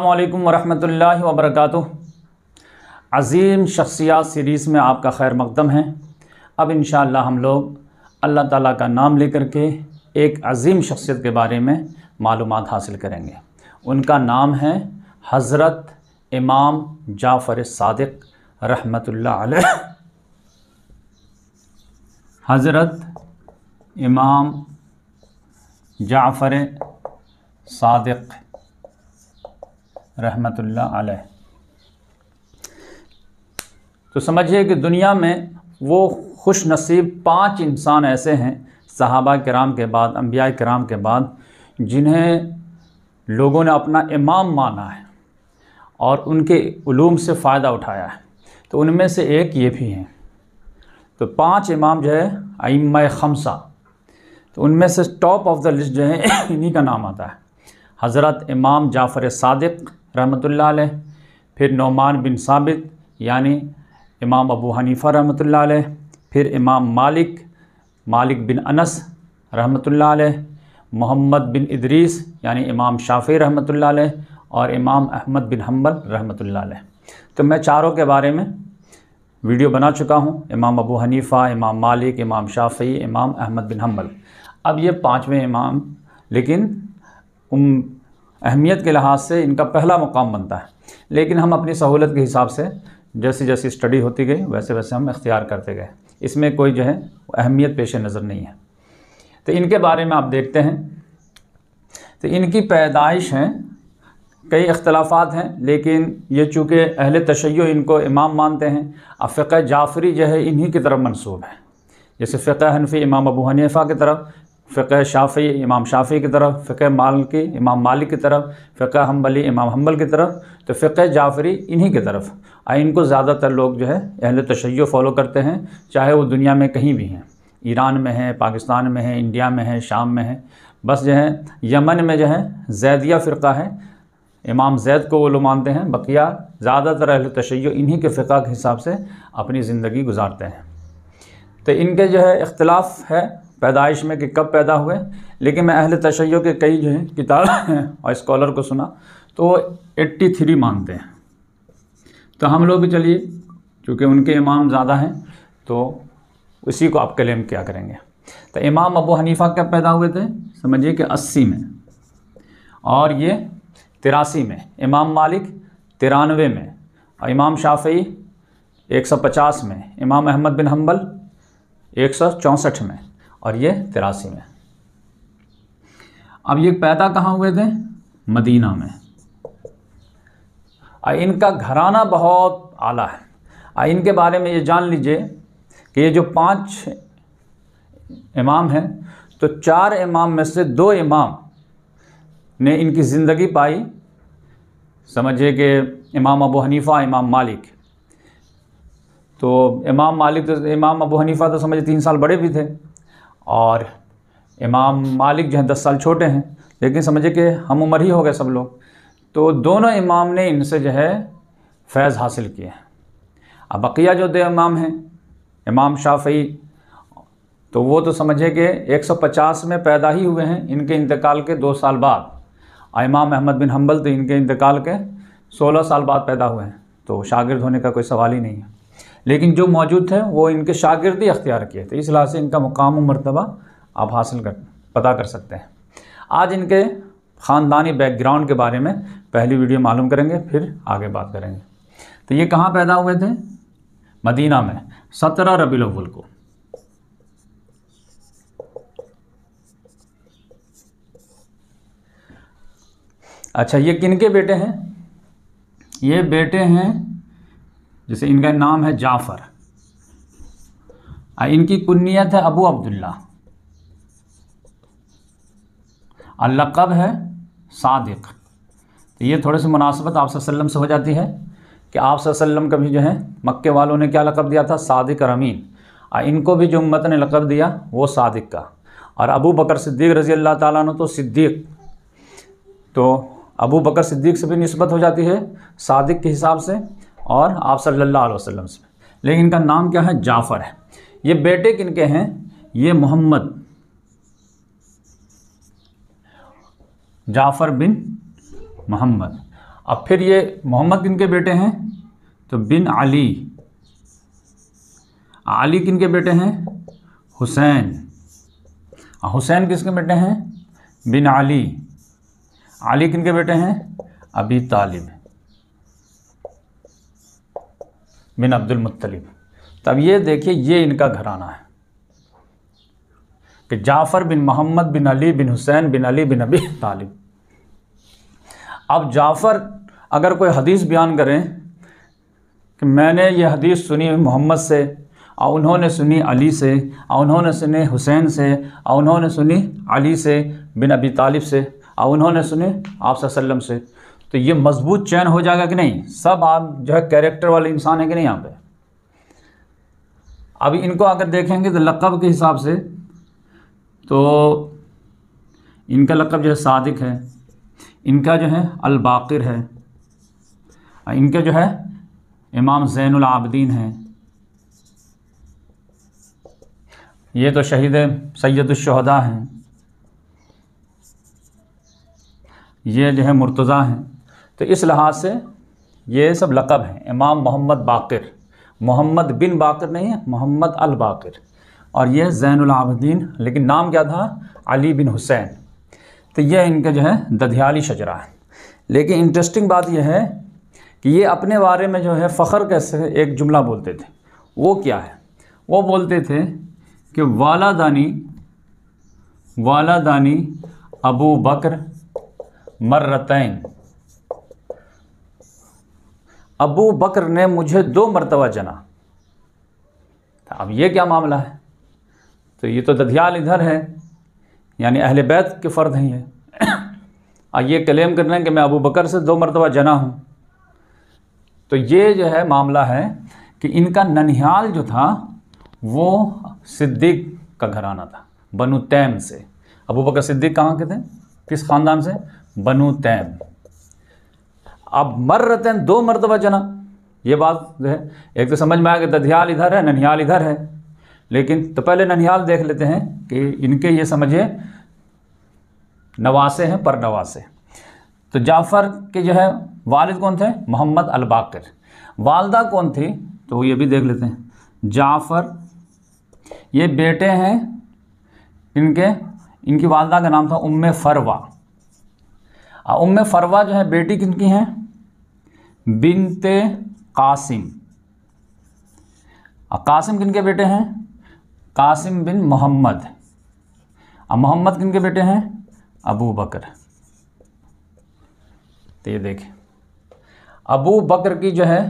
अल्लाम वरहमल वबरक अज़ीम शख्सियात सीरीज़ में आपका खैर मकदम है अब इन हम लोग अल्लाह ताला का नाम लेकर के एक अज़ीम शख्सियत के बारे में मालूम हासिल करेंगे उनका नाम है हज़रत इमाम जाफ़र सदक रहमत हज़रत इमाम जाफ़र सदक़ रहमतुल्ला अलैह तो समझिए कि दुनिया में वो खुश नसीब पाँच इंसान ऐसे हैं सहाबा कराम के बाद अम्बिया कराम के बाद जिन्हें लोगों ने अपना इमाम माना है और उनके उलूम से फ़ायदा उठाया है तो उनमें से एक ये भी हैं तो पांच इमाम जो है आइम्मा खमसा तो उनमें से टॉप ऑफ द लिस्ट जो है इन्हीं का नाम आता है हज़रत इमाम जाफ़र सादिक रहमत ला फिर नौमान बिन साबित यानी इमाम अबू हनीफ़ा रहमत ला फिर इमाम मालिक मालिक बिन अनस रहमत ला मोहम्मद बिन इदरीस यानी इमाम शाफ़ी रहमत ला और इमाम अहमद बिन हम्बल रहमत ला तो मैं चारों के बारे में वीडियो बना चुका हूँ इमाम अबू हनीफ़ा इमाम मालिक इमाम शाफ़ी इमाम अहमद बिन हम्बल अब ये पाँचवें इमाम लेकिन उम अहमियत के लिहाज से इनका पहला मुकाम बनता है लेकिन हम अपनी सहूलत के हिसाब से जैसे जैसी स्टडी होती गई वैसे वैसे हम इख्तियार करते गए इसमें कोई जो है अहमियत पेश नज़र नहीं है तो इनके बारे में आप देखते हैं तो इनकी पैदाइश हैं कई अख्तलाफात हैं लेकिन ये चूँकि अहल तशै इनको इमाम मानते हैं अब फ़िक जाफरी जो है इन्हीं की तरफ मनसूब है जैसे फ़िक हनफी इमाम अबू हनीफ़ा की तरफ फ़िक़ शाफ़ी इमाम शाफ़ी की तरफ फ़िक़ मालकी इमाम मालिक की तरफ फ़िक़ हम्बली इमाम हम्बल की तरफ तो फ़िक़ जाफ़री इन्हीं की तरफ और इनको ज़्यादातर लोग जो है अहल तशैय फ़ॉलो करते हैं चाहे वो दुनिया में कहीं भी हैं ईरान में है पाकिस्तान में हैं इंडिया में है शाम में है बस जो है यमन में जो है जैदिया फ़िरका है इमाम जैद को वो लोग मानते हैं बकिया ज़्यादातर अहल तशैय इन्हीं के फ़िका के हिसाब से अपनी ज़िंदगी गुजारते हैं तो इनके जो है इख्तलाफ है पैदाइश में कि कब पैदा हुए लेकिन मैं अहल तशैय के कई जो हैं किताब और स्कॉलर को सुना तो वो एट्टी थ्री मानते हैं तो हम लोग भी चलिए क्योंकि उनके इमाम ज़्यादा हैं तो उसी को आप क्लेम क्या करेंगे तो इमाम अबू हनीफ़ा कब पैदा हुए थे समझिए कि अस्सी में और ये तिरासी में इमाम मालिक तिरानवे में और इमाम शाफी पचास में इमाम अहमद बिन हम्बल एक में और ये तिरासी में अब ये पैदा कहाँ हुए थे मदीना में आ इनका घराना बहुत आला है और इनके बारे में ये जान लीजिए कि ये जो पांच इमाम हैं तो चार इमाम में से दो इमाम ने इनकी ज़िंदगी पाई समझिए कि इमाम अबू हनीफ़ा इमाम मालिक तो इमाम मालिक तो इमाम अबू हनीफ़ा तो समझिए तीन साल बड़े भी थे और इमाम मालिक जो हैं दस साल छोटे हैं लेकिन समझिए कि हम उम्र ही हो गए सब लोग तो दोनों इमाम ने इनसे जो है फैज़ हासिल किए हैं अब बकिया जो दे इमाम हैं इमाम शाफी तो वो तो समझे कि 150 में पैदा ही हुए हैं इनके इंतकाल के दो साल बाद इमाम अहमद बिन हम्बल तो इनके इंतकाल के 16 साल बाद पैदा हुए हैं तो शागिर्द होने का कोई सवाल ही नहीं है लेकिन जो मौजूद थे वो इनके शागिर्दी अख्तियार किए थे इस लिहाज से इनका मुकाम मरतबा आप हासिल कर पता कर सकते हैं आज इनके ख़ानदानी बैकग्राउंड के बारे में पहली वीडियो मालूम करेंगे फिर आगे बात करेंगे तो ये कहाँ पैदा हुए थे मदीना में सत्रह रबी अव्वल को अच्छा ये किनके बेटे हैं ये बेटे हैं जैसे इनका नाम है जाफ़र इनकी कुन्नीत है अबू अब्दुल्ला लकब है सादिक तो ये थोड़े से मुनासबत आप सल्लम से हो जाती है कि आप सल्लम का भी जो है मक्के वालों ने क्या लकब दिया था सादिक और अमीन और इनको भी जो उम्मत ने लकब दिया वो सादिक का और अबू बकर सिद्दीक रज़ी अल्लाह ताला तो सिद्दीक तो अबू बकर सिद्दीक से भी नस्बत हो जाती है सादिक के हिसाब से और आप सल्लल्लाहु अलैहि वसल्लम से लेकिन इनका नाम क्या है जाफ़र है ये बेटे किन के हैं ये मोहम्मद जाफ़र बिन मोहम्मद अब फिर ये मोहम्मद किन के बेटे हैं तो बिन अली अली किन के बेटे हैं हुसैन हुसैन किसके बेटे हैं बिन अली अली किन के बेटे हैं अबी तालिब बिन अब्दुल मुत्तलिब तब तो ये देखिए ये इनका घराना है कि जाफ़र बिन मोहम्मद बिन अली बिन हुसैन बिन अली बिन अबी तालिब अब जाफ़र अगर कोई हदीस बयान करें कि मैंने ये हदीस सुनी मोहम्मद से और उन्होंने सुनी अली से और उन्होंने सुने हुसैन से और उन्होंने सुनी अली से बिन अबी तालिब से और उन्होंने सुने आप से तो ये मजबूत चैन हो जाएगा कि नहीं सब आप जो है कैरेक्टर वाले इंसान है कि नहीं यहाँ पे अब इनको अगर देखेंगे तो लकब के हिसाब से तो इनका लकब जो है सादिक है इनका जो है अलबाकिर है इनका जो है इमाम जैन आबदीन है ये तो शहीद सैदुलशहदा हैं ये जो है मुर्तज़ा हैं तो इस लिहाज से ये सब लकब हैं इमाम मोहम्मद बाकर मोहम्मद बिन बाकर नहीं है मोहम्मद अल बाकर और यह जैनआबद्दीन लेकिन नाम क्या था अली बिन हुसैन तो यह इनका जो है दधियाली शजरा है लेकिन इंटरेस्टिंग बात यह है कि ये अपने बारे में जो है फ़ख्र कैसे एक जुमला बोलते थे वो क्या है वो बोलते थे कि वाला दानी वाला दानी अबू बकर मर्रतैन अबू बकर ने मुझे दो मरतबा जना तो अब ये क्या मामला है तो ये तो दधियाल इधर है यानी अहल बैत के फ़र्द हैं ये ये क्लेम कर रहे हैं कि मैं अबू बकर से दो मरतबा जना हूँ तो ये जो है मामला है कि इनका ननिहाल जो था वो सिद्दीक का घराना था बनु तैम से अबू बकर सिद्दीक कहाँ के थे किस ख़ानदान से बनु तैम अब मर रहते हैं दो मरतबा जना ये बात जो है एक तो समझ में आया कि दधियाल इधर है ननिहाल इधर है लेकिन तो पहले ननिहाल देख लेते हैं कि इनके ये समझिए नवासे हैं पर नवासे तो जाफ़र के जो है वालिद कौन थे मोहम्मद अलबाकर वालदा कौन थी तो ये भी देख लेते हैं जाफ़र ये बेटे हैं इनके इनकी वालदा का नाम था उम फरवा उम फरवा जो है बेटी किनकी हैं बिनते कासिम कासिम किन के बेटे हैं कासिम बिन मोहम्मद अब मोहम्मद किन के बेटे हैं अबू बकर तो ये देखें अबू बकर की जो है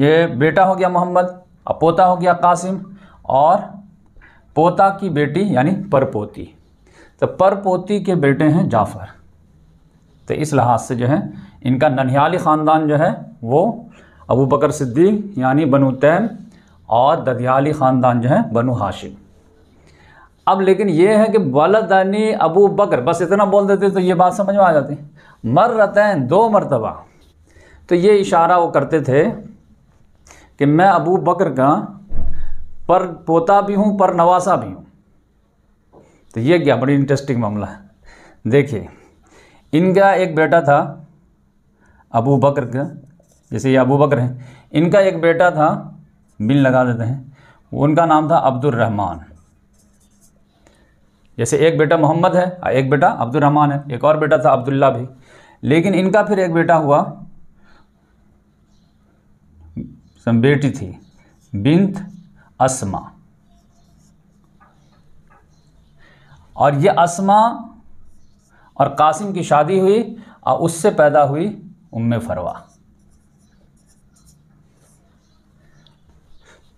ये बेटा हो गया मोहम्मद और पोता हो गया कासिम और पोता की बेटी यानी परपोती तो परपोती के बेटे हैं जाफ़र तो इस लिहाज से जो है इनका ननिहाली ख़ानदान जो है वो अबू बकर सिद्दीक यानी बनु तैम और ददियाली ख़ानदान जो है बनु हाशिम अब लेकिन ये है कि वलदानी अबू बकर बस इतना बोल देते तो ये बात समझ में आ जाती मर हैं दो मरतबा तो ये इशारा वो करते थे कि मैं अबू बकर का पर पोता भी हूँ पर नवासा भी हूँ तो ये क्या बड़ी इंटरेस्टिंग मामला है देखिए इनका एक बेटा था अबू बकर का जैसे ये अबू बकर हैं इनका एक बेटा था बिन लगा देते हैं उनका नाम था अब्दुलरहमान जैसे एक बेटा मोहम्मद है एक बेटा अब्दुलरहमान है एक और बेटा था अब्दुल्ला भी लेकिन इनका फिर एक बेटा हुआ बेटी थी बिंत असमा और ये असमा और कासिम की शादी हुई और उससे पैदा हुई उनमें फरवा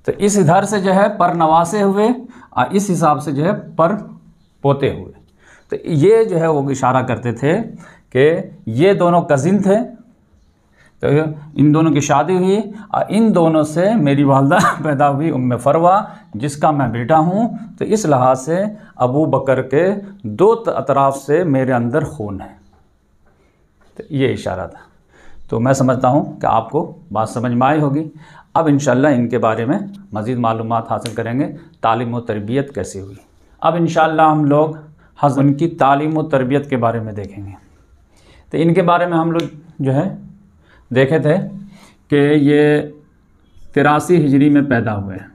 तो इस इधर से जो है पर नवासे हुए और इस हिसाब से जो है पर पोते हुए तो ये जो है वो इशारा करते थे कि ये दोनों कज़िन थे तो इन दोनों की शादी हुई और इन दोनों से मेरी वालदा पैदा हुई उम फरवा जिसका मैं बेटा हूँ तो इस लिहाज से अबू बकर के दो अतराफ़ से मेरे अंदर खून है तो ये इशारा था तो मैं समझता हूँ कि आपको बात समझ में आई होगी अब इन इनके बारे में मज़ीद मालूम हासिल करेंगे तालीम तरबियत कैसी हुई अब इन हम लोग हज उनकी तालीम तरबियत के बारे में देखेंगे तो इनके बारे में हम लोग जो है देखे थे कि ये तिरासी हिजरी में पैदा हुए हैं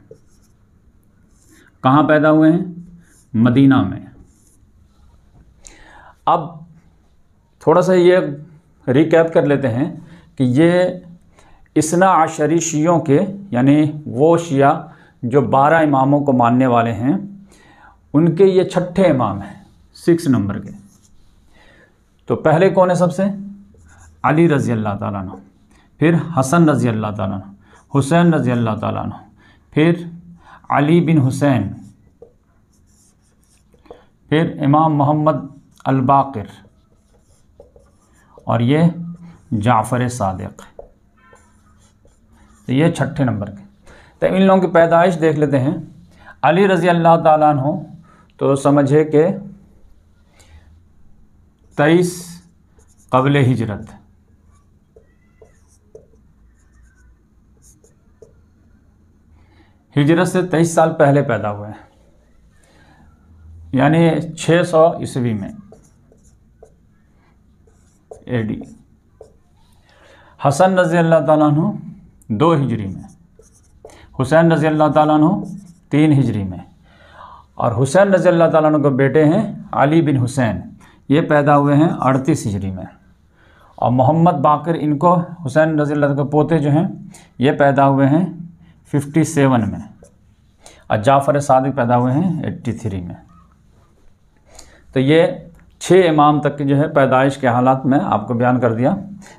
कहाँ पैदा हुए हैं मदीना में अब थोड़ा सा ये रिकैप कर लेते हैं कि ये इसना आशरी शियों के यानी वो शिया जो बारह इमामों को मानने वाले हैं उनके ये छठे इमाम हैं सिक्स नंबर के तो पहले कौन है सबसे अली रज़ी अल्लाह ताला फिर हसन रज़ी अल्लाह ताला हुसैन रज़ी अल्लाह ताला फिर अली बिन हुसैन फिर इमाम मोहम्मद अलबाकर और ये जाफ़र सदक तो ये छठे नंबर के तो इन लोगों की पैदाइश देख लेते हैं अली रज़ी अल्लाह हो तो समझे कि तेईस कबल हिजरत हिजरत से तेईस साल पहले पैदा हुए हैं यानी 600 ईस्वी में एडी हसन रज़ी अल्लाह तु दो हिजरी में हुसैन रज़ी अल्लाह तु तीन हिजरी में और हुसैन रज़ी अल्लाह तु के बेटे हैं अली बिन हुसैन ये पैदा हुए हैं अड़तीस हिजरी में और मोहम्मद बाकर इनको हुसैन रज़ी अल्लाह के पोते जो हैं ये पैदा हुए हैं फिफ्टी सेवन में और जाफ़र सादिक पैदा हुए हैं एट्टी थ्री में तो ये छः इमाम तक के जो है पैदाइश के हालात में आपको बयान कर दिया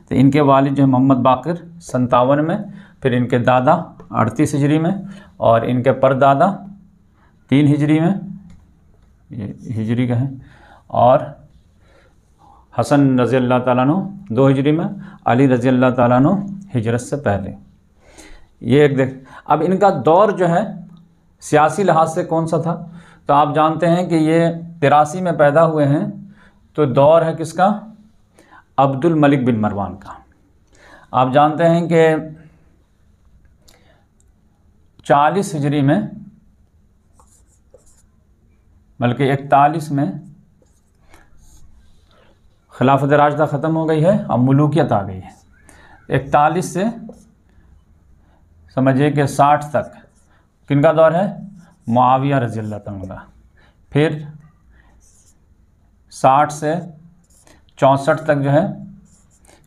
तो इनके वालिद जो है मोहम्मद बाकर संतावन में फिर इनके दादा अड़तीस हिजरी में और इनके परदादा तीन हिजरी में ये हिजरी का है और हसन रज़ी अल्लाह तु दो हिजरी में अली रज़ी अल्लाह तु हिजरत से पहले ये एक देख अब इनका दौर जो है सियासी लिहाज से कौन सा था तो आप जानते हैं कि ये तिरासी में पैदा हुए हैं तो दौर है किसका अब्दुल मलिक बिन मरवान का आप जानते हैं कि 40 हिजरी में बल्कि इकतालीस में खिलाफत राजदा ख़त्म हो गई है और मलूकियत आ गई है इकतालीस से समझिए कि साठ तक किन का दौर है मुआविया रजील्ला का फिर साठ से चौंसठ तक जो है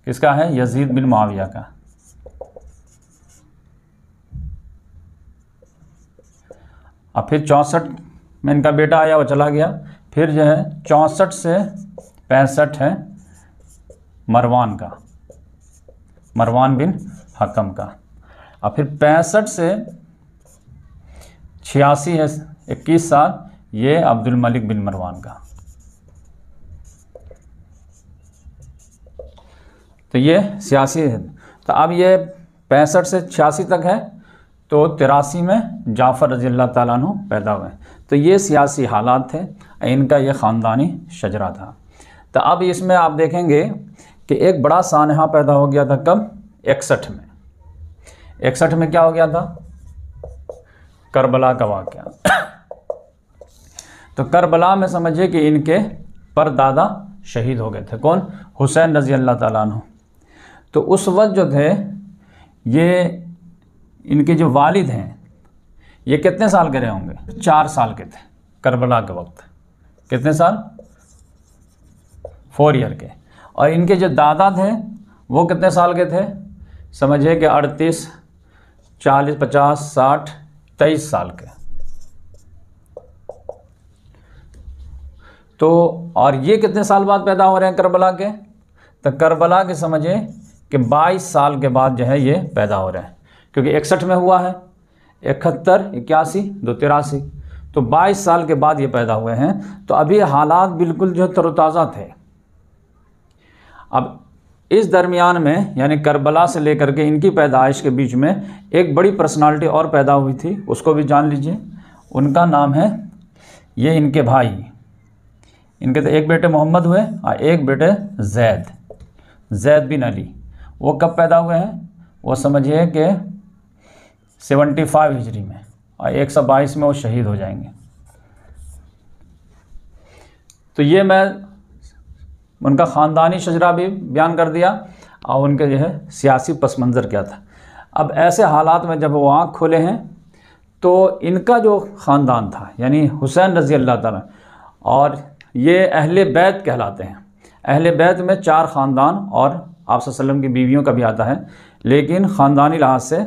किसका है यजीद बिन माविया का और फिर चौंसठ में इनका बेटा आया वो चला गया फिर जो है चौंसठ से पैंसठ है मरवान का मरवान बिन हकम का और फिर पैंसठ से छियासी है इक्कीस साल ये अब्दुल मलिक बिन मरवान का तो ये छियासी है तो अब ये पैंसठ से छियासी तक है तो तिरासी में जाफ़र रजी अल्लाह पैदा हुए तो ये सियासी हालात थे इनका ये ख़ानदानी शजरा था तो अब इसमें आप देखेंगे कि एक बड़ा सानहा पैदा हो गया था कब इकसठ में इकसठ में क्या हो गया था करबला का वाक़ तो करबला में समझिए कि इनके परदादा शहीद हो गए थे कौन हुसैन रजी अल्लाह तु तो उस वक्त जो थे ये इनके जो वालिद हैं ये कितने साल के रहे होंगे चार साल के थे करबला के वक्त कितने साल फोर ईयर के और इनके जो दादा थे वो कितने साल के थे समझिए कि अड़तीस चालीस पचास साठ तेईस साल के तो और ये कितने साल बाद पैदा हो रहे हैं करबला के तो करबला के समझें कि 22 साल के बाद जो है ये पैदा हो रहे हैं क्योंकि इकसठ में हुआ है इकहत्तर इक्यासी दो तिरासी तो 22 साल के बाद ये पैदा हुए हैं तो अभी हालात बिल्कुल जो तरोताज़ा थे अब इस दरमियान में यानी करबला से लेकर के इनकी पैदाइश के बीच में एक बड़ी पर्सनालिटी और पैदा हुई थी उसको भी जान लीजिए उनका नाम है ये इनके भाई इनके तो एक बेटे मोहम्मद हुए और एक बेटे जैद जैद बिन अली वो कब पैदा हुए हैं वो समझिए कि 75 हिजरी में और 122 में वो शहीद हो जाएंगे तो ये मैं उनका ख़ानदानी शजरा भी बयान कर दिया और उनके जो है सियासी पस मंज़र क्या था अब ऐसे हालात में जब वो आँख खोले हैं तो इनका जो ख़ानदान था यानी हुसैन रज़ी अल्लाह तला और ये अहल बैत कहलाते हैं अहल बैत में चार ख़ानदान और आप वसल्लम की बीवियों का भी आता है लेकिन ख़ानदानी लिहाज से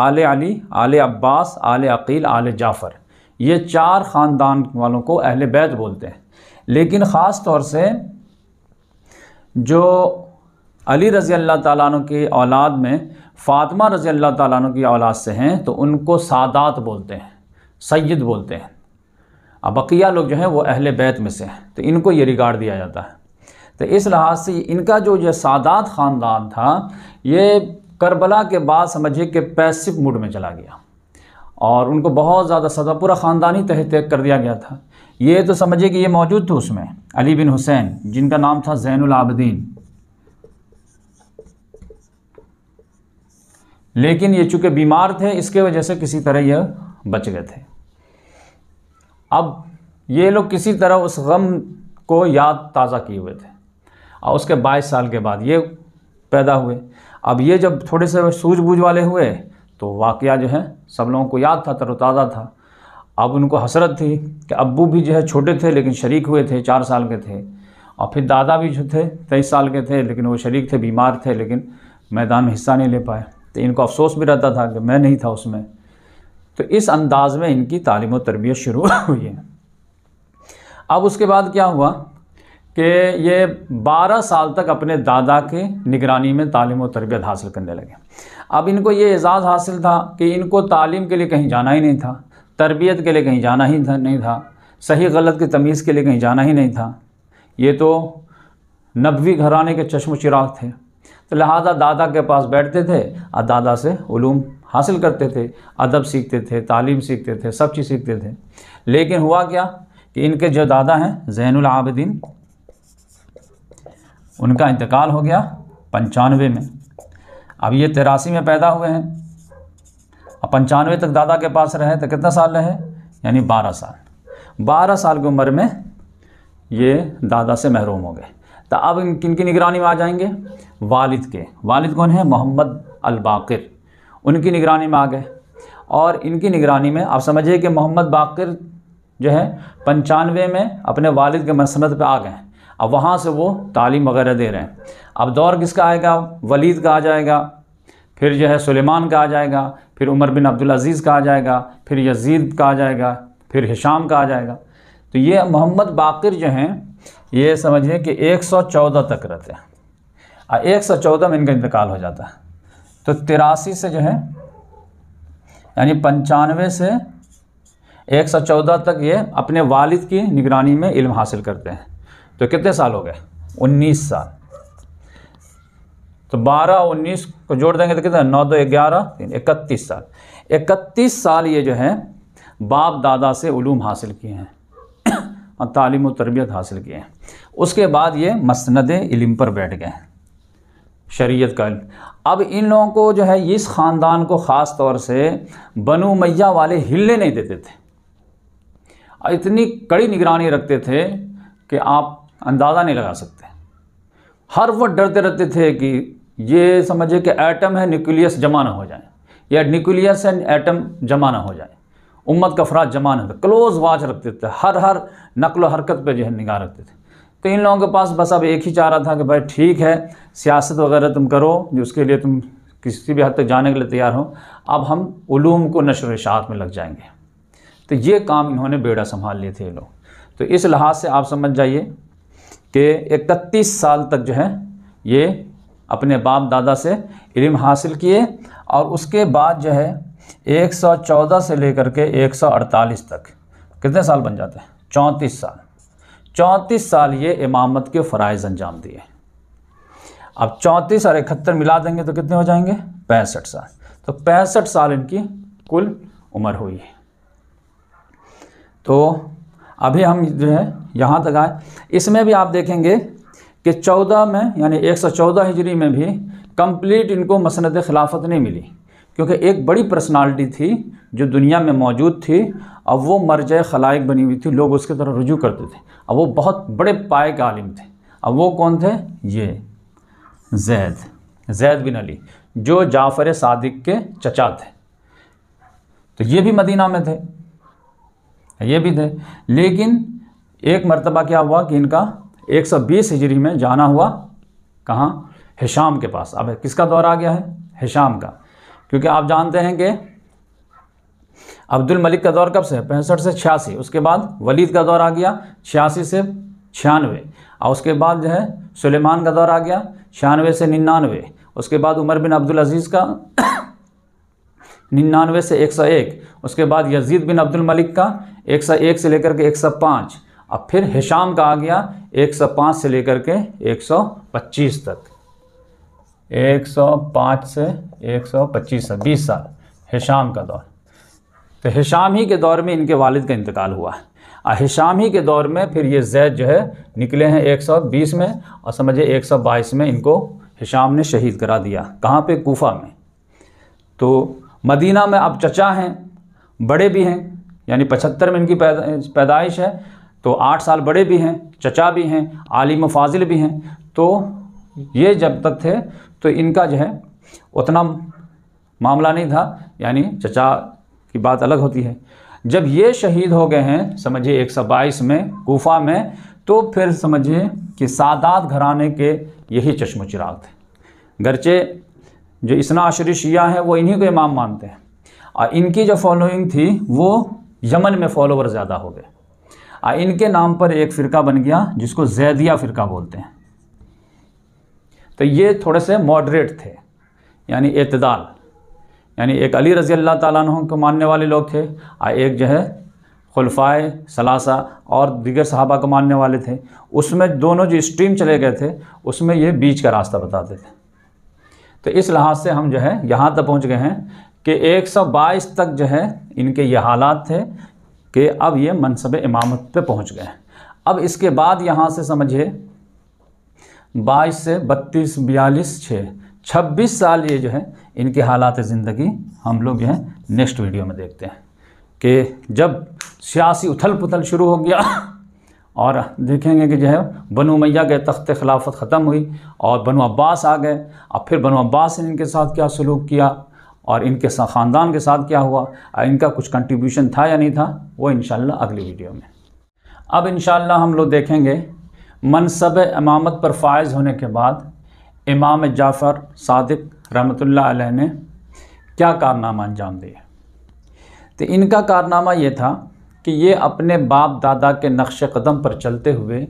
आल अली आल अब्बास आल अकील आल जाफ़र ये चार ख़ानदान वालों को अहल बैत बोलते हैं लेकिन ख़ास तौर से जो अली रज़ी अल्लाह तु की औलाद में फ़ातिमा रज़ी अल्लाह तु की औलाद से हैं तो उनको सादात बोलते हैं सैद बोलते हैं अब बकिया लोग जो हैं वो अहल बैत में से हैं तो इनको ये रिगार्ड दिया जाता है तो इस लिहाज से इनका जो ये सादात ख़ानदान था ये करबला के बाद समझिए कि पैसिव मूड में चला गया और उनको बहुत ज़्यादा सदा पूरा ख़ानदान ही तहत कर दिया गया था ये तो समझिए कि ये मौजूद थे उसमें अली बिन हुसैन जिनका नाम था जैन आबदीन लेकिन ये चूँकि बीमार थे इसके वजह से किसी तरह यह बच गए थे अब ये लोग किसी तरह उस गम को याद ताज़ा किए हुए थे और उसके बाईस साल के बाद ये पैदा हुए अब ये जब थोड़े से सूझबूझ वाले हुए तो वाक़ जो है सब लोगों को याद था तरोताज़ा था अब उनको हसरत थी कि अबू भी जो है छोटे थे लेकिन शरीक हुए थे चार साल के थे और फिर दादा भी जो थे तेईस साल के थे लेकिन वो शरीक थे बीमार थे लेकिन मैदान में हिस्सा नहीं ले पाए तो इनको अफसोस भी रहता था कि मैं नहीं था उसमें तो इस अंदाज़ में इनकी तालीम तरबियत शुरू हुई है अब उसके बाद क्या हुआ कि ये 12 साल तक अपने दादा के निगरानी में तालीम और तरबियत हासिल करने लगे अब इनको ये एजाज़ हासिल था कि इनको तालीम के लिए कहीं जाना ही नहीं था तरबियत के लिए कहीं जाना ही था नहीं था सही गलत की तमीज़ के लिए कहीं जाना ही नहीं था ये तो नबवी घराने के चश्म चिराग थे तो लिहाजा दादा के पास बैठते थे और दादा से ूम हासिल करते थे अदब सीखते थे तालीम सीखते थे सब चीज़ सीखते थे लेकिन हुआ क्या कि इनके जो दादा हैं जैनआबदीन उनका इंतकाल हो गया पंचानवे में अब ये तिरासी में पैदा हुए हैं अब पंचानवे तक दादा के पास रहे तो कितना साल रहे यानी बारह साल बारह साल की उम्र में ये दादा से महरूम हो गए तो अब इन किन की निगरानी में आ जाएंगे वालिद के वालिद कौन है मोहम्मद अलबाकिर उनकी निगरानी में आ गए और इनकी निगरानी में आप समझिए कि मोहम्मद बाकिर जो है पंचानवे में अपने वालिद के मसनत पर आ गए अब वहाँ से वो तालीम वगैरह दे रहे हैं अब दौर किसका आएगा वलीद का आ जाएगा फिर जो है सुलेमान का आ जाएगा फिर उमर बिन अब्दुल अज़ीज़ का आ जाएगा फिर यजीद का आ जाएगा फिर हिशाम का आ जाएगा तो ये मोहम्मद बाकर जो हैं ये समझिए कि 114 तक रहते हैं और 114 में इनका इंतकाल हो जाता है तो तिरासी से जो है यानी पंचानवे से 114 तक ये अपने वालिद की निगरानी में इल्म हासिल करते हैं तो कितने साल हो गए उन्नीस साल तो बारह उन्नीस को जोड़ देंगे तो कितना नौ दो ग्यारह तीन इकतीस साल इकतीस साल ये जो है बाप दादा से उलूम हासिल किए हैं और तालीम तरबियत हासिल किए हैं उसके बाद ये मसंद इलम पर बैठ गए शरीयत का अब इन लोगों को जो है इस ख़ानदान को ख़ास तौर से बनु मैया वाले हिलने नहीं देते थे इतनी कड़ी निगरानी रखते थे कि आप अंदाज़ा नहीं लगा सकते हर वो डरते रहते थे कि ये समझिए कि एटम है न्यूक्लियस जमा ना हो जाए या न्यूक्लियस एंड एटम जमा ना हो जाए उम्मत का अफराज जमा ना होता क्लोज वाच रखते थे हर हर नकल हरकत पर जो है निगाह रखते थे तो इन लोगों के पास बस अब एक ही चाह रहा था कि भाई ठीक है सियासत वगैरह तुम करो जो उसके लिए तुम किसी भी हद तक जाने के लिए तैयार हो अब हम ूम को नशर इशात में लग जाएंगे तो ये काम इन्होंने बेड़ा संभाल लिए थे ये लोग तो इस लिहाज से आप समझ जाइए कि इकतीस साल तक जो है ये अपने बाप दादा से इल्म हासिल किए और उसके बाद जो है 114 से लेकर के 148 तक कितने साल बन जाते हैं चौंतीस साल चौंतीस साल ये इमामत के फ़रज़ अंजाम दिए अब चौंतीस और इकहत्तर मिला देंगे तो कितने हो जाएंगे पैंसठ साल तो पैंसठ साल इनकी कुल उम्र हुई है तो अभी हम जो है यहाँ तक आए इसमें भी आप देखेंगे कि चौदह में यानी एक सौ चौदह हिजरी में भी कंप्लीट इनको मसनद खिलाफत नहीं मिली क्योंकि एक बड़ी पर्सनालिटी थी जो दुनिया में मौजूद थी अब वो मरज खलाइक बनी हुई थी लोग उसके तरफ रुजू करते थे अब वो बहुत बड़े पाए के आलिम थे अब वो कौन थे ये जैद जैद बिन अली जो जाफ़र सादिक के चचा थे तो ये भी मदीना में थे ये भी थे लेकिन एक मरतबा क्या हुआ कि इनका 120 सौ हिजरी में जाना हुआ कहाँ हिशाम के पास अब किसका दौर आ गया है हिशाम का क्योंकि आप जानते हैं कि अब्दुल मलिक का दौर कब से पैंसठ से छियासी उसके बाद वलीद का दौर आ गया छियासी से छियानवे और उसके बाद जो है सुलेमान का दौर आ गया छियानवे से निन्यानवे उसके बाद उमर बिन अब्दुल अजीज़ का निन्यानवे से एक सौ एक उसके बाद यजीद बिन अब्दुल मलिक का एक सौ एक से लेकर के एक सौ पाँच अब फिर हिशाम का आ गया 105 से लेकर के 125 तक 105 से 125 सौ पच्चीस साल हिशाम का दौर तो हिशाम ही के दौर में इनके वालिद का इंतकाल हुआ और हिशाम ही के दौर में फिर ये जैद जो है निकले हैं 120 में और समझिए 122 में इनको हिशाम ने शहीद करा दिया कहाँ पे कोफा में तो मदीना में अब चचा हैं बड़े भी हैं यानी पचहत्तर में इनकी पैदाइश है तो आठ साल बड़े भी हैं चचा भी हैं आलिम फाजिल भी हैं तो ये जब तक थे तो इनका जो है उतना मामला नहीं था यानी चचा की बात अलग होती है जब ये शहीद हो गए हैं समझिए 122 में कोफा में तो फिर समझिए कि सादात घराने के यही चश्म चिराग थे गरचे जो इसना आशरी शिया हैं वो इन्हीं को इमाम मानते हैं और इनकी जो फॉलोइंग थी वो यमन में फॉलोवर ज़्यादा हो गए इनके नाम पर एक फ़िरका बन गया जिसको जैदिया फ़िरका बोलते हैं तो ये थोड़े से मॉडरेट थे यानी एतदाल यानी एक अली रज़ी अल्लाह तु को मानने वाले लोग थे और एक जो है खुलफाए सलासा और दिगर साहबा को मानने वाले थे उसमें दोनों जो स्ट्रीम चले गए थे उसमें ये बीच का रास्ता बताते थे तो इस लिहाज से हम जो है यहाँ तक पहुँच गए हैं कि 122 तक जो है इनके ये हालात थे कि अब ये मनसब इमामत पे पहुंच गए अब इसके बाद यहाँ से समझिए 22 से 32 बयालीस छः छब्बीस साल ये जो है इनके हालात ज़िंदगी हम लोग जो है नेक्स्ट वीडियो में देखते हैं कि जब सियासी उथल पुथल शुरू हो गया और देखेंगे कि जो है बनु मैया गए तख्त खिलाफत ख़त्म हुई और बनु अब्बास आ गए और फिर बनु अब्बास ने इनके साथ क्या सलूक किया और इनके ख़ानदान के साथ क्या हुआ इनका कुछ कंट्रीब्यूशन था या नहीं था वो इन अगली वीडियो में अब इन हम लोग देखेंगे मनसब इमामत पर फायज़ होने के बाद इमाम जाफ़र सदक रमत अलैह ने क्या कारनामा अंजाम दिया तो इनका कारनामा ये था कि ये अपने बाप दादा के नक्श कदम पर चलते हुए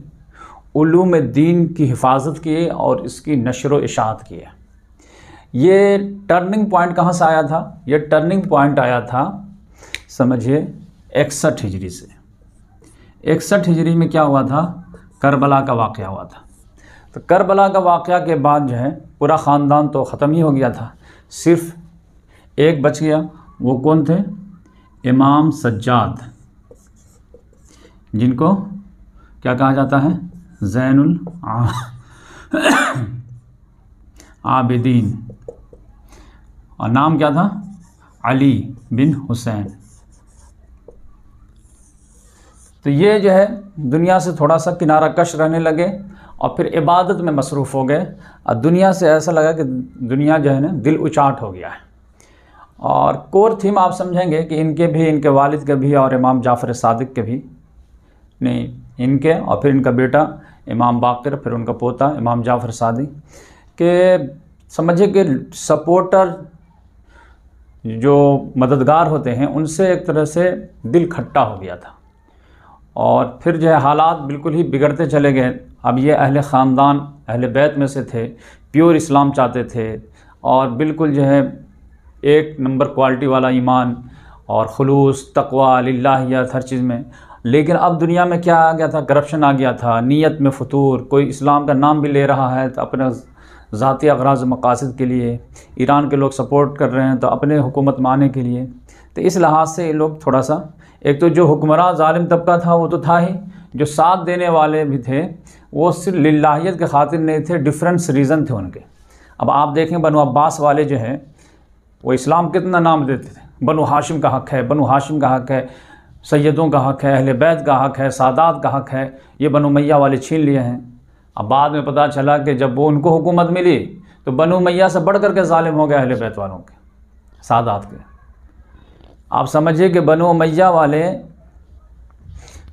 उलूम दीन की हिफाजत किए और इसकी नशर इशात किया ये टर्निंग पॉइंट कहाँ से आया था ये टर्निंग पॉइंट आया था समझिए इकसठ हिजरी से इकसठ हिजरी में क्या हुआ था करबला का वाक़ हुआ था तो करबला का वाक़ के बाद जो है पूरा ख़ानदान तो ख़त्म ही हो गया था सिर्फ एक बच गया वो कौन थे इमाम सज्जाद जिनको क्या कहा जाता है जैनुल आबिदीन और नाम क्या था अली बिन हुसैन तो ये जो है दुनिया से थोड़ा सा किनारा कश रहने लगे और फिर इबादत में मसरूफ़ हो गए और दुनिया से ऐसा लगा कि दुनिया जो है ना दिल उचाट हो गया है और कोर थीम आप समझेंगे कि इनके भी इनके वालिद के भी और इमाम जाफ़र सादिक के भी नहीं इनके और फिर इनका बेटा इमाम बाकर फिर उनका पोता इमाम जाफ़र सादिक के समझिए कि सपोर्टर जो मददगार होते हैं उनसे एक तरह से दिल खट्टा हो गया था और फिर जो है हालात बिल्कुल ही बिगड़ते चले गए अब ये अहल ख़ानदान अहल बैत में से थे प्योर इस्लाम चाहते थे और बिल्कुल जो है एक नंबर क्वालिटी वाला ईमान और खलूस तकवा लाहियत हर चीज़ में लेकिन अब दुनिया में क्या आ गया था करप्शन आ गया था नीयत में फतूर कोई इस्लाम का नाम भी ले रहा है तो अपने ज़ाती अगराज मकासद के लिए ईरान के लोग सपोर्ट कर रहे हैं तो अपने हुकूमत में आने के लिए तो इस लिहाज से ये लोग थोड़ा सा एक तो जो हुक्मरान ालिम तबका था वो तो था ही जो साथ देने वाले भी थे वो सिर्फ लाहियत के खातिर नहीं थे डिफरेंस रीज़न थे उनके अब आप देखें बनो अब्बास वाले जो हैं वो इस्लाम कितना नाम देते थे बनो हाशिम का हक़ है बनो हाशिम का हक़ है सैदों का हक़ है अहल बैत का हक़ है सादात का हक़ है ये बनो मैया वाले छीन लिए हैं अब बाद में पता चला कि जब वो उनको हुकूमत मिली तो बनु मैया से बढ़ करके ालिम हो गए अहले बैत वालों के सादात के आप समझिए कि बनु मैया वाले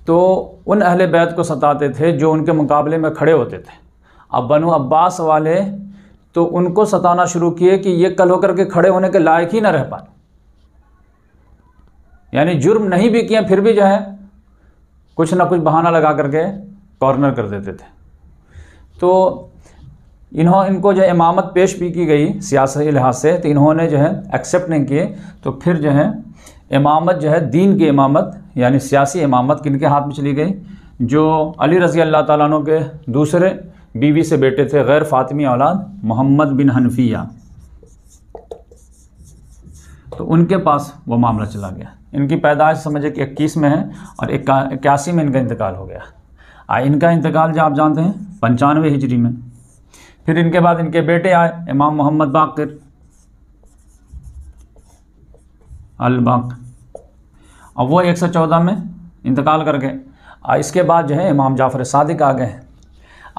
तो उन अहल बैत को सताते थे जो उनके मुकाबले में खड़े होते थे अब बनु अब्बास वाले तो उनको सताना शुरू किए कि ये कल होकर के खड़े होने के लायक ही ना रह पाए यानी जुर्म नहीं भी किए फिर भी जो है कुछ ना कुछ बहाना लगा करके कॉर्नर कर देते थे तो इन्हों इनको जो इमामत पेश भी की गई सियासी लिहाज से तो इन्होंने जो है एक्सेप्ट नहीं किए तो फिर जो है इमामत जो है दीन की इमामत यानी सियासी इमामत किन के हाथ में चली गई जो अली रज़ी अल्लाह ताली के दूसरे बीवी से बेटे थे गैर फातिमी औलाद मोहम्मद बिन हनफिया तो उनके पास वो मामला चला गया इनकी पैदाइश समझे कि इक्कीस में है और इक्यासी में इनका इंतकाल हो गया इनका इंतकाल जो आप जानते हैं पंचानवे हिजरी में फिर इनके बाद इनके बेटे आए इमाम मोहम्मद बाकर अल बाक अब वो 114 में इंतकाल कर गए और इसके बाद जो है इमाम जाफ़र सादिक आ गए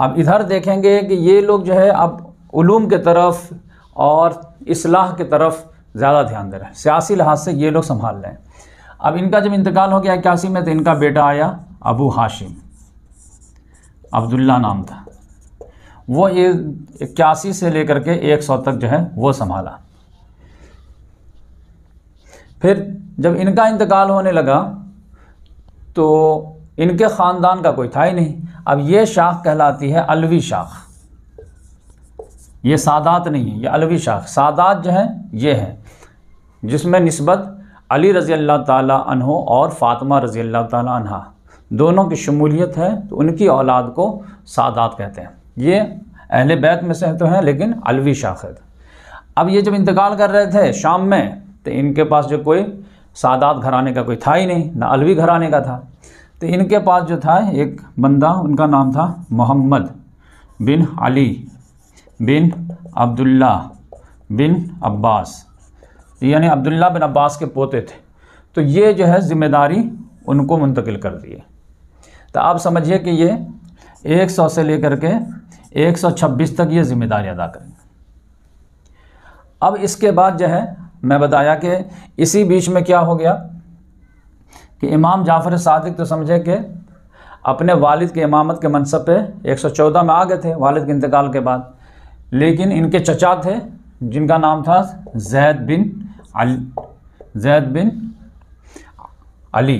अब इधर देखेंगे कि ये लोग जो है अब उलूम के तरफ और इसलाह के तरफ ज़्यादा ध्यान दे रहे हैं सियासी लिहाज से ये लोग संभाल रहे हैं अब इनका जब इंतकाल हो गया इक्यासी में तो इनका बेटा आया अबू हाशिम अब्दुल्ला नाम था वो ये इक्यासी से लेकर के एक सौ तक जो है वो संभाला फिर जब इनका इंतकाल होने लगा तो इनके ख़ानदान का कोई था ही नहीं अब ये शाख कहलाती है अलवी शाख ये सादात नहीं है ये अलवी शाख सादात जो है ये है जिसमें नस्बत अली रज़ी अल्लाह ताली और फ़ातिमा रज़ी अल्लाह ताली दोनों की शमूलियत है तो उनकी औलाद को सादात कहते हैं ये अहल बैत में से तो हैं लेकिन अलवी शाखत अब ये जब इंतकाल कर रहे थे शाम में तो इनके पास जो कोई सादात घराने का कोई था ही नहीं ना अलवी घराने का था तो इनके पास जो था एक बंदा उनका नाम था मोहम्मद बिन अली बिन अब्दुल्ला बिन अब्बास तो यानी अब्दुल्ला बिन अब्बास के पोते थे तो ये जो है ज़िम्मेदारी उनको मुंतकिल कर दिए तो आप समझिए कि ये 100 से लेकर के 126 तक ये जिम्मेदारी अदा करेंगे अब इसके बाद जो है मैं बताया कि इसी बीच में क्या हो गया कि इमाम जाफ़र सादिक तो समझे कि अपने वालिद के इमामत के मनसब पे 114 में आ गए थे वालिद के इंतकाल के बाद लेकिन इनके चचा थे जिनका नाम था जैद बिन अली जैद बिन अली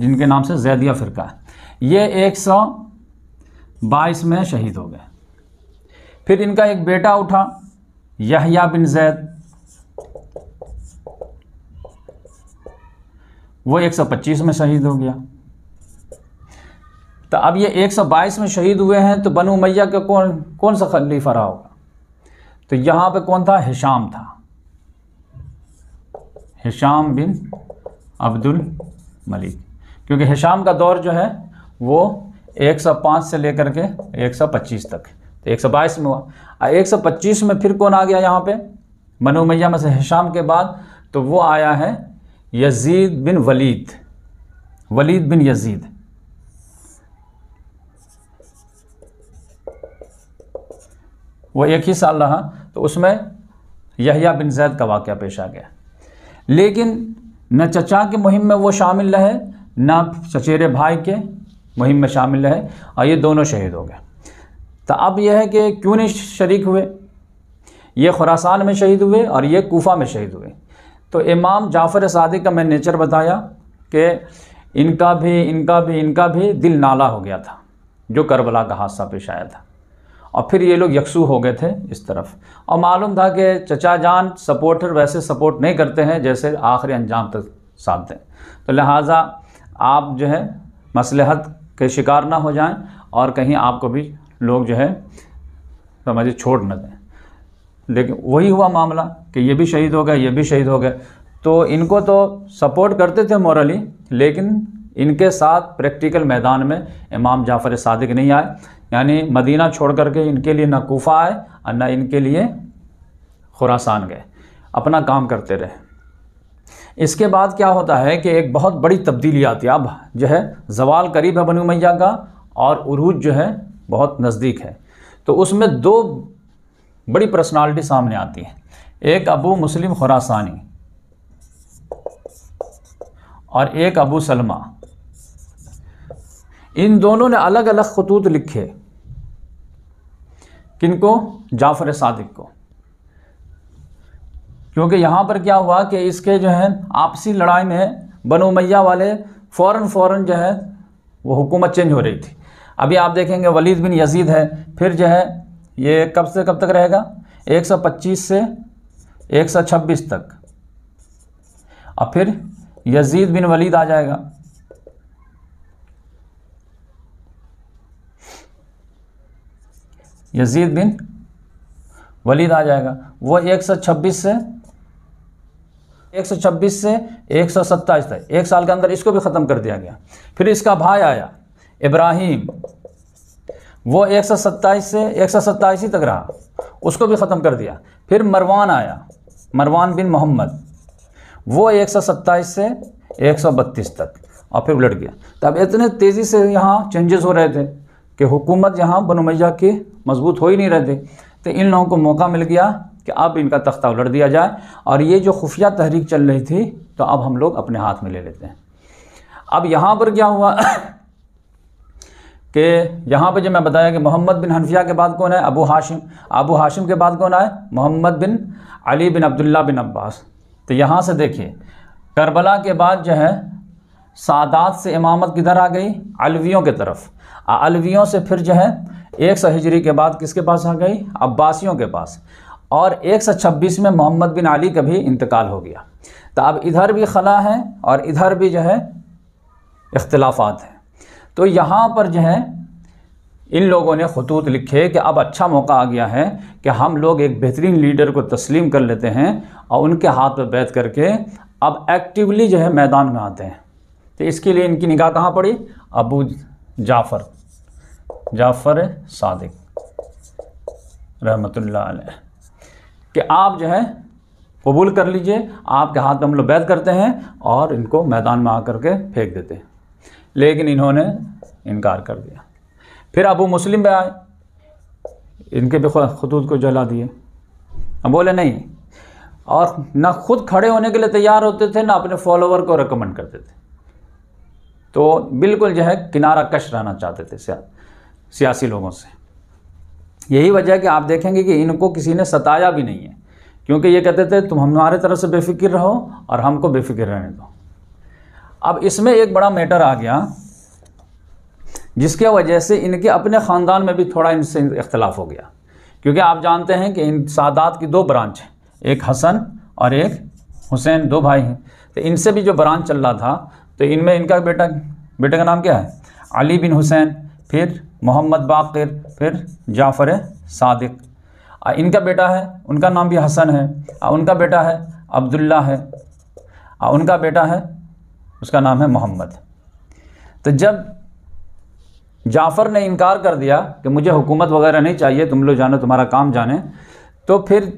जिनके नाम से जैदिया फ़िरका है ये एक सौ बाईस में शहीद हो गए फिर इनका एक बेटा उठा यहया बिन जैद वो 125 में शहीद हो गया तो अब ये 122 में शहीद हुए हैं तो बनु मैया का कौन कौन सा खलीफा रहा होगा तो यहाँ पे कौन था हिशाम था हिशाम बिन अब्दुल मलिक क्योंकि हिशाम का दौर जो है वो 105 से लेकर के 125 तक तो 122 में हुआ 125 में फिर कौन आ गया यहाँ पे बनो मैया में से हिशाम के बाद तो वो आया है Yazid bin Walid Walid bin Yazid वो एक ही साल रहा तो उसमें यहिया बिन जैद का वाक़ पेश आ गया लेकिन न चचा की मुहिम में वो शामिल रहे ना चचेरे भाई के मुहिम में शामिल रहे और ये दोनों शहीद हो गए तो अब यह है कि क्यों नहीं शरीक हुए ये खुरासान में शहीद हुए और ये कोफा में शहीद हुए तो इमाम जाफ़र सादिक का मैं नेचर बताया कि इनका भी इनका भी इनका भी दिल नाला हो गया था जो करबला का हादसा पेश आया था और फिर ये लोग यकसू हो गए थे इस तरफ और मालूम था कि चचा जान सपोर्टर वैसे सपोर्ट नहीं करते हैं जैसे आखिरी अंजाम तक साथ दें तो लिहाजा आप जो है मसलहत के शिकार ना हो जाएं और कहीं आपको भी लोग जो है समझिए छोड़ ना दें लेकिन वही हुआ मामला कि ये भी शहीद हो गए ये भी शहीद हो गए तो इनको तो सपोर्ट करते थे मॉरली लेकिन इनके साथ प्रैक्टिकल मैदान में इमाम जाफ़र सादिक नहीं आए यानी मदीना छोड़ करके इनके लिए ना कोफा आए और ना इनके लिए खुरासान गए अपना काम करते रहे इसके बाद क्या होता है कि एक बहुत बड़ी तब्दीली आती है अब जो है जवाल करीब है बनू मैया का और उरूज जो है बहुत नज़दीक है तो उसमें दो बड़ी पर्सनालिटी सामने आती है एक अबू मुस्लिम खुरासानी और एक अबू सलमा इन दोनों ने अलग अलग खतूत लिखे किनको जाफ़र सादिक को क्योंकि यहाँ पर क्या हुआ कि इसके जो है आपसी लड़ाई में बनो मैया वाले फ़ौर फ़ौर जो है वो हुकूमत चेंज हो रही थी अभी आप देखेंगे वलीद बिन यजीद है फिर जो है ये कब से कब तक रहेगा 125 से 126 तक और फिर यजीद बिन वलीद आ जाएगा यजीद बिन वलीद आ जाएगा वो 126 से 126 से एक तक एक साल के अंदर इसको भी ख़त्म कर दिया गया फिर इसका भाई आया इब्राहिम वो एक से एक ही तक रहा उसको भी ख़त्म कर दिया फिर मरवान आया मरवान बिन मोहम्मद वो एक से एक तक और फिर उलट गया तब इतने तेज़ी से यहाँ चेंजेस हो रहे थे कि हुकूमत यहाँ बनुमैया की मजबूत हो ही नहीं रहे थे तो इन लोगों को मौका मिल गया कि अब इनका तख्ता उलट दिया जाए और ये जो खुफिया तहरीक चल रही थी तो अब हम लोग अपने हाथ में ले लेते हैं अब यहाँ पर क्या हुआ कि यहाँ पर जो मैं बताया कि मोहम्मद बिन हनफिया के बाद कौन है अबू हाशिम अबू हाशिम के बाद कौन आए मोहम्मद बिन अली बिन अब्दुल्ला बिन अब्बास तो यहाँ से देखिए करबला के बाद जो है सादात से इमामत किधर आ गई अलवियों के तरफ अलवियों से फिर जो है एक सौ हिजरी के बाद किसके पास आ गई अब्बासियों के पास और एक सौ छब्बीस में मोहम्मद बिन अली का भी इंतकाल हो गया तो अब इधर भी खला है और इधर भी जो है इख्तलाफात हैं तो यहाँ पर जो है इन लोगों ने खतूत लिखे कि अब अच्छा मौका आ गया है कि हम लोग एक बेहतरीन लीडर को तस्लीम कर लेते हैं और उनके हाथ पर बैठ करके अब एक्टिवली जो है मैदान में आते हैं तो इसके लिए इनकी निगाह कहाँ पड़ी अबू जाफ़र जाफ़र सादिक रहमतुल्लाह अलैह कि आप जो है कबूल कर लीजिए आपके हाथ में हम लोग बैद करते हैं और इनको मैदान में आकर के फेंक देते हैं लेकिन इन्होंने इनकार कर दिया फिर अबू मुस्लिम भी आए इनके भी खतूत को जला दिए अब बोले नहीं और ना खुद खड़े होने के लिए तैयार होते थे ना अपने फॉलोवर को रिकमेंड करते थे तो बिल्कुल जो है किनारा कश रहना चाहते थे सियासी लोगों से यही वजह है कि आप देखेंगे कि इनको किसी ने सताया भी नहीं है क्योंकि ये कहते थे तुम हमारे तरफ से बेफिक्र रहो और हमको बेफिक्र रहने दो अब इसमें एक बड़ा मैटर आ गया जिसके वजह से इनके अपने ख़ानदान में भी थोड़ा इनसे इख्तलाफ हो गया क्योंकि आप जानते हैं कि इन सादात की दो ब्रांच हैं एक हसन और एक हुसैन दो भाई हैं तो इनसे भी जो ब्रांच चल रहा था तो इनमें इनका बेटा बेटे का नाम क्या है अली बिन हुसैन फिर मोहम्मद बाकर फिर जाफ़र सादिक इनका बेटा है उनका नाम भी हसन है उनका बेटा है अब्दुल्ला है उनका बेटा है उसका नाम है मोहम्मद तो जब जाफ़र ने इनकार कर दिया कि मुझे हुकूमत वगैरह नहीं चाहिए तुम लोग जानो तुम्हारा काम जाने तो फिर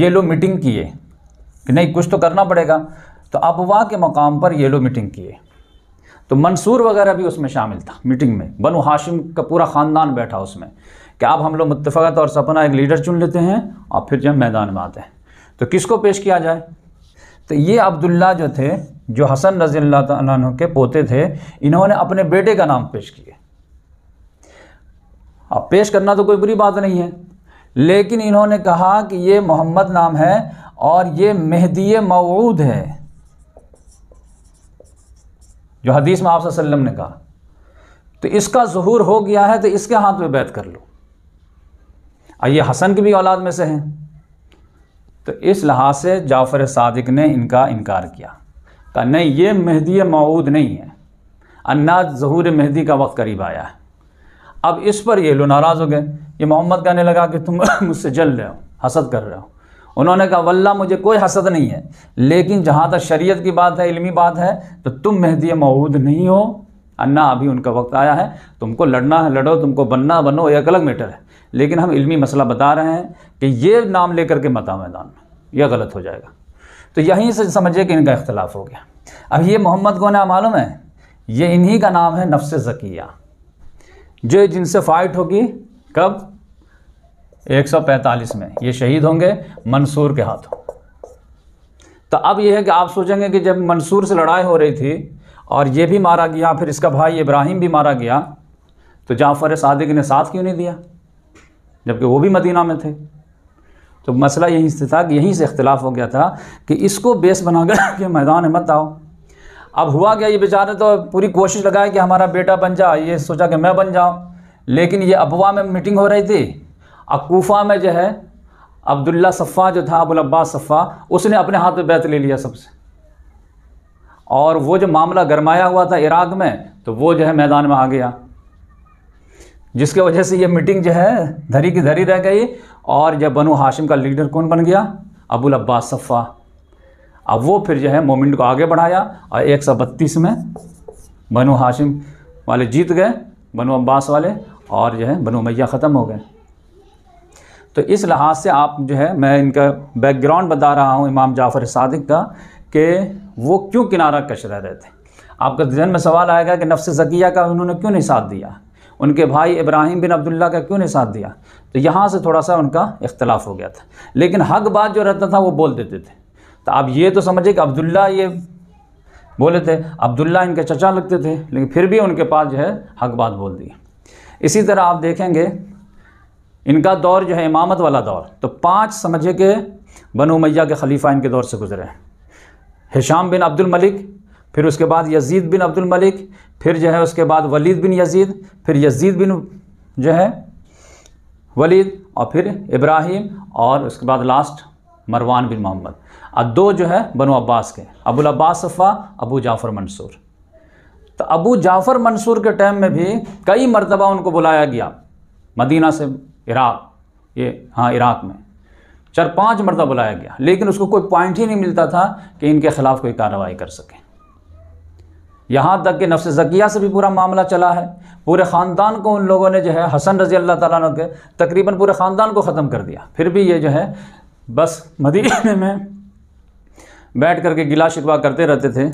ये लोग मीटिंग किए कि नहीं कुछ तो करना पड़ेगा तो अबवा के मकाम पर ये लोग मीटिंग किए तो मंसूर वगैरह भी उसमें शामिल था मीटिंग में बनु हाशिम का पूरा ख़ानदान बैठा उसमें कि आप हम लोग मुतफ़ा तौर से अपना एक लीडर चुन लेते हैं और फिर जब मैदान में आते हैं तो किसको पेश किया जाए तो ये अब्दुल्ला जो थे जो हसन रजी अल्लाह के पोते थे इन्होंने अपने बेटे का नाम पेश किए अब पेश करना तो कोई बुरी बात नहीं है लेकिन इन्होंने कहा कि ये मोहम्मद नाम है और ये मेहदी मऊद है जो हदीस में आप ने कहा तो इसका जहूर हो गया है तो इसके हाथ में बैत कर लो और ये हसन की भी औलाद में से हैं तो इस लिहाज से जाफ़र सादिक ने इनका इनकार किया कहा नहीं ये मेहदी मऊद नहीं है अन्ना जहूर मेहदी का वक्त करीब आया है अब इस पर ये लो नाराज़ हो गए ये मोहम्मद कहने लगा कि तुम मुझसे जल रहे हो हसद कर रहे हो उन्होंने कहा वल्ला मुझे कोई हसद नहीं है लेकिन जहाँ तक शरीयत की बात है इल्मी बात है तो तुम मेहदी मऊद नहीं हो अन्ना अभी उनका वक्त आया है तुमको लड़ना है लड़ो तुमको बनना बनो ये एक अलग मैटर है लेकिन हम इल्मी मसला बता रहे हैं कि ये नाम लेकर के मता मैदान में यह गलत हो जाएगा तो यहीं से समझिए कि इनका इख्तलाफ हो गया अब ये मोहम्मद को ना मालूम है ये इन्हीं का नाम है नफ्स जकिया जो जिनसे फ़ाइट होगी कब 145 में ये शहीद होंगे मंसूर के हाथों तो अब यह है कि आप सोचेंगे कि जब मंसूर से लड़ाई हो रही थी और ये भी मारा गया फिर इसका भाई इब्राहिम भी मारा गया तो जाफ़र सादिक ने साथ क्यों नहीं दिया जबकि वो भी मदीना में थे तो मसला यहीं से था कि यहीं से इख्तलाफ हो गया था कि इसको बेस बनाकर के मैदान है मत आओ अब हुआ क्या ये बेचारे तो पूरी कोशिश लगाए कि हमारा बेटा बन जा ये सोचा कि मैं बन जाऊँ लेकिन ये अफवाह में मीटिंग हो रही थी अकूफ़ा में जो है अब्दुल्ला सफ़ा जो था अबुल अब्बास सफ़ा उसने अपने हाथ में बैत ले लिया सबसे और वो जो मामला गरमाया हुआ था इराक़ में तो वो जो है मैदान में आ गया जिसके वजह से ये मीटिंग जो है धरी की धरी रह गई और जब बनु हाशिम का लीडर कौन बन गया अबुल अब्बास सफ़ा अब वो फिर जो है मोमेंट को आगे बढ़ाया और एक सौ बत्तीस में बनु हाशिम वाले जीत गए बनु अब्बास वाले और जो है बनु मैया ख़त्म हो गए तो इस लिहाज से आप जो है मैं इनका बैकग्राउंड बता रहा हूँ इमाम जाफ़र सादिक का कि वो क्यों किनारा कश रह रहे थे आपका जहन में सवाल आएगा कि नफ्स जकिया का उन्होंने क्यों नहीं साथ दिया उनके भाई इब्राहिम बिन अब्दुल्ला का क्यों नहीं साथ दिया तो यहाँ से थोड़ा सा उनका इख्तलाफ हो गया था लेकिन हक बात जो रहता था वो बोल देते थे तो आप ये तो समझिए कि अब्दुल्ला ये बोले थे अब्दुल्ला इनके चचा लगते थे लेकिन फिर भी उनके पास जो है हक बात बोल दी इसी तरह आप देखेंगे इनका दौर जो है इमामत वाला दौर तो पाँच समझे के बनो मैया के खलीफा इनके दौर से गुजरे हिशाम बिन अब्दुल मलिक फिर उसके बाद यजीद बिन अब्दुल मलिक फिर जो है उसके बाद वलीद बिन यजीद फिर यजीद बिन जो है वलीद और फिर इब्राहिम और उसके बाद लास्ट मरवान बिन मोहम्मद और दो जो है बनो अब्बास के अबुल अब्बास सफ़ा अबू जाफ़र मंसूर तो अबू जाफ़र मंसूर के टाइम में भी कई मरतबा उनको बुलाया गया मदीना से इराक ये हाँ इराक में चार पांच मरतबा बुलाया गया लेकिन उसको कोई पॉइंट ही नहीं मिलता था कि इनके ख़िलाफ़ कोई कार्रवाई कर सके यहाँ तक कि नफ्स जकिया से भी पूरा मामला चला है पूरे ख़ानदान को उन लोगों ने जो है हसन रज़ी अल्लाह ताला के तकरीबन पूरे ख़ानदान को ख़त्म कर दिया फिर भी ये जो है बस मदीने में बैठ करके गिला शिकवा करते रहते थे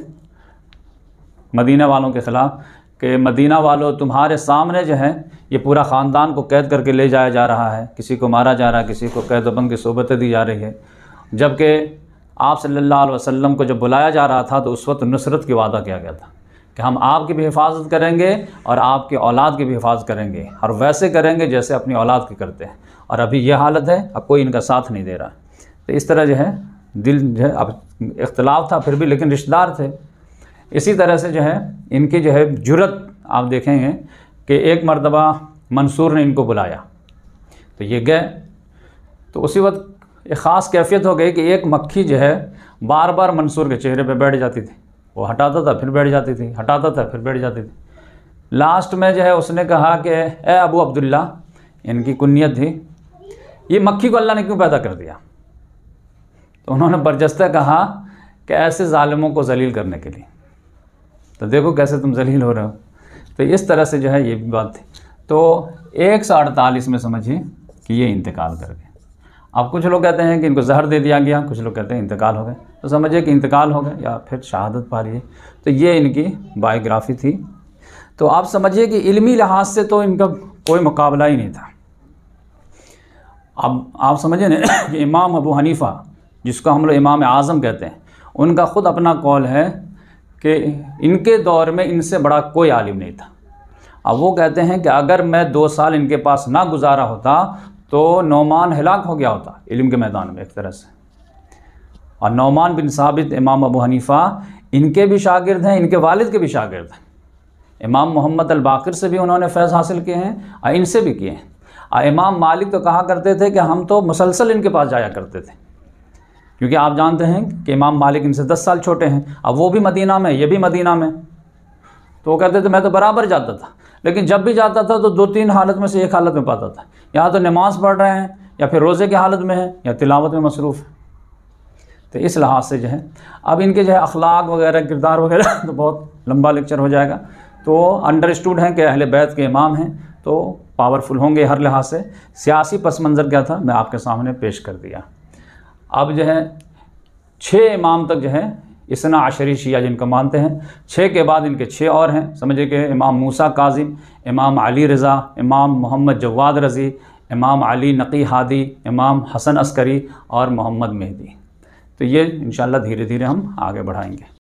मदीना वालों के ख़िलाफ़ कि मदीना वालों तुम्हारे सामने जो है ये पूरा ख़ानदान को कैद करके ले जाया जा रहा है किसी को मारा जा रहा है किसी को कैद बंद की सोबतें दी जा रही है जबकि आप सल्लल्लाहु अलैहि वसल्लम को जब बुलाया जा रहा था तो उस वक्त नुसरत की वादा किया गया था कि हम आपकी भी हिफाजत करेंगे और आपके औलाद की भी हिफाजत करेंगे और वैसे करेंगे जैसे अपनी औलाद की करते हैं और अभी यह हालत है अब कोई इनका साथ नहीं दे रहा तो इस तरह जो है दिल जो है अब इख्तलाफ था फिर भी लेकिन रिश्तेदार थे इसी तरह से जो है इनकी जो है जुरत आप देखेंगे कि एक मरतबा मंसूर ने इनको बुलाया तो ये गए तो उसी वक्त एक ख़ास कैफियत हो गई कि एक मक्खी जो है बार बार मंसूर के चेहरे पे बैठ जाती थी वो हटाता था फिर बैठ जाती थी हटाता था फिर बैठ जाती थी लास्ट में जो है उसने कहा कि ए अबू अब्दुल्ला इनकी कुनीत थी ये मक्खी को अल्लाह ने क्यों पैदा कर दिया तो उन्होंने बरजस्ता कहा कि ऐसे ालमों को जलील करने के लिए तो देखो कैसे तुम जलील हो रहे हो तो इस तरह से जो है ये भी बात थी तो एक सौ अड़तालीस में समझिए कि ये इंतकाल कर गए अब कुछ लोग कहते हैं कि इनको जहर दे दिया गया कुछ लोग कहते हैं इंतकाल हो गए तो समझिए कि इंतकाल हो गए या फिर शहादत पा रही है तो ये इनकी बायोग्राफी थी तो आप समझिए कि इल्मी लिहाज से तो इनका कोई मुकाबला ही नहीं था अब आप समझिए ना कि इमाम अबू हनीफ़ा जिसको हम लोग इमाम आज़म कहते हैं उनका ख़ुद अपना कॉल है कि इनके दौर में इनसे बड़ा कोई आलिम नहीं था अब वो कहते हैं कि अगर मैं दो साल इनके पास ना गुजारा होता तो नौमान हलाक हो गया होता इल्म के मैदान में एक तरह से और नौमान बिन साबित इमाम अबू हनीफ़ा इनके भी शागिर्द हैं इनके वालिद के भी शागिर्द हैं इमाम मोहम्मद अलबाकर से भी उन्होंने फैज़ हासिल किए हैं और इनसे भी किए हैं और इमाम मालिक तो कहा करते थे कि हम तो मुसलसल इनके पास जाया करते थे क्योंकि आप जानते हैं कि इमाम मालिक इनसे दस साल छोटे हैं अब वो भी मदीना में ये भी मदीना में तो वो कहते थे मैं तो बराबर जाता था लेकिन जब भी जाता था तो दो तीन हालत में से एक हालत में पाता था या तो नमाज़ पढ़ रहे हैं या फिर रोज़े की हालत में है या तिलावत में मसरूफ़ है तो इस लिहाज से जो है अब इनके जो है अखलाक वगैरह किरदार वगैरह तो बहुत लंबा लेक्चर हो जाएगा तो अंडरस्टूड हैं कि अहल बैत के इमाम हैं तो पावरफुल होंगे हर लिहाज से सियासी पस मंज़र क्या था मैं आपके सामने पेश कर दिया अब जो है छः इमाम तक जो है इसना आशरी शिया जिनको मानते हैं छः के बाद इनके छः और हैं समझिए कि इमाम मूसा काजिम इमाम अली रज़ा इमाम मोहम्मद जवाद रज़ी इमाम अली नकी हादी इमाम हसन अस्करी और मोहम्मद मेहदी तो ये इन धीरे धीरे हम आगे बढ़ाएंगे